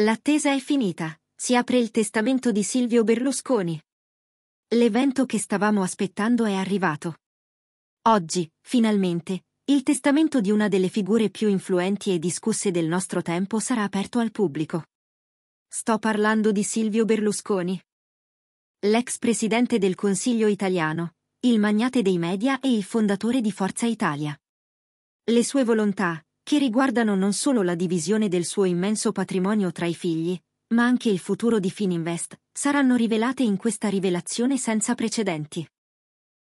L'attesa è finita, si apre il testamento di Silvio Berlusconi. L'evento che stavamo aspettando è arrivato. Oggi, finalmente, il testamento di una delle figure più influenti e discusse del nostro tempo sarà aperto al pubblico. Sto parlando di Silvio Berlusconi. L'ex presidente del Consiglio italiano, il magnate dei media e il fondatore di Forza Italia. Le sue volontà, che riguardano non solo la divisione del suo immenso patrimonio tra i figli, ma anche il futuro di Fininvest, saranno rivelate in questa rivelazione senza precedenti.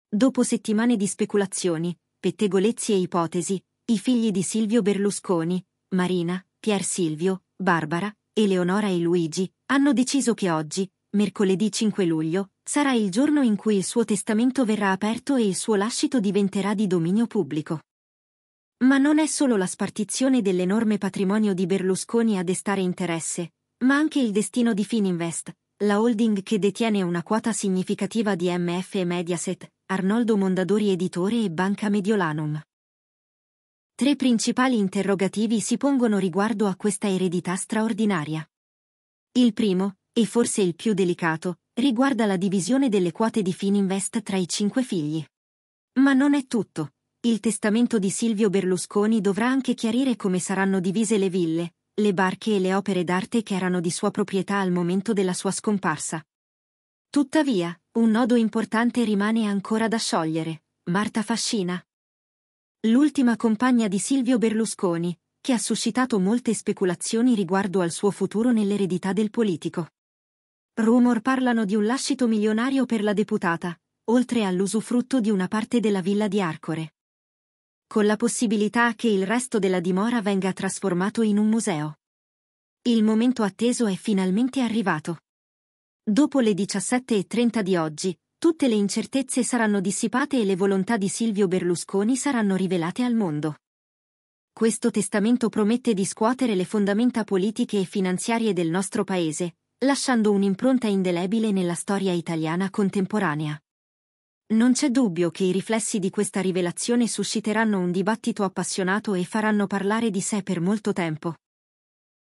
Dopo settimane di speculazioni, pettegolezzi e ipotesi, i figli di Silvio Berlusconi, Marina, Pier Silvio, Barbara, Eleonora e Luigi, hanno deciso che oggi, mercoledì 5 luglio, sarà il giorno in cui il suo testamento verrà aperto e il suo lascito diventerà di dominio pubblico. Ma non è solo la spartizione dell'enorme patrimonio di Berlusconi a destare interesse, ma anche il destino di Fininvest, la holding che detiene una quota significativa di MF e Mediaset, Arnoldo Mondadori Editore e Banca Mediolanum. Tre principali interrogativi si pongono riguardo a questa eredità straordinaria. Il primo, e forse il più delicato, riguarda la divisione delle quote di Fininvest tra i cinque figli. Ma non è tutto, il testamento di Silvio Berlusconi dovrà anche chiarire come saranno divise le ville, le barche e le opere d'arte che erano di sua proprietà al momento della sua scomparsa. Tuttavia, un nodo importante rimane ancora da sciogliere, Marta Fascina. L'ultima compagna di Silvio Berlusconi, che ha suscitato molte speculazioni riguardo al suo futuro nell'eredità del politico. Rumor parlano di un lascito milionario per la deputata, oltre all'usufrutto di una parte della villa di Arcore con la possibilità che il resto della dimora venga trasformato in un museo. Il momento atteso è finalmente arrivato. Dopo le 17.30 di oggi, tutte le incertezze saranno dissipate e le volontà di Silvio Berlusconi saranno rivelate al mondo. Questo testamento promette di scuotere le fondamenta politiche e finanziarie del nostro paese, lasciando un'impronta indelebile nella storia italiana contemporanea. Non c'è dubbio che i riflessi di questa rivelazione susciteranno un dibattito appassionato e faranno parlare di sé per molto tempo.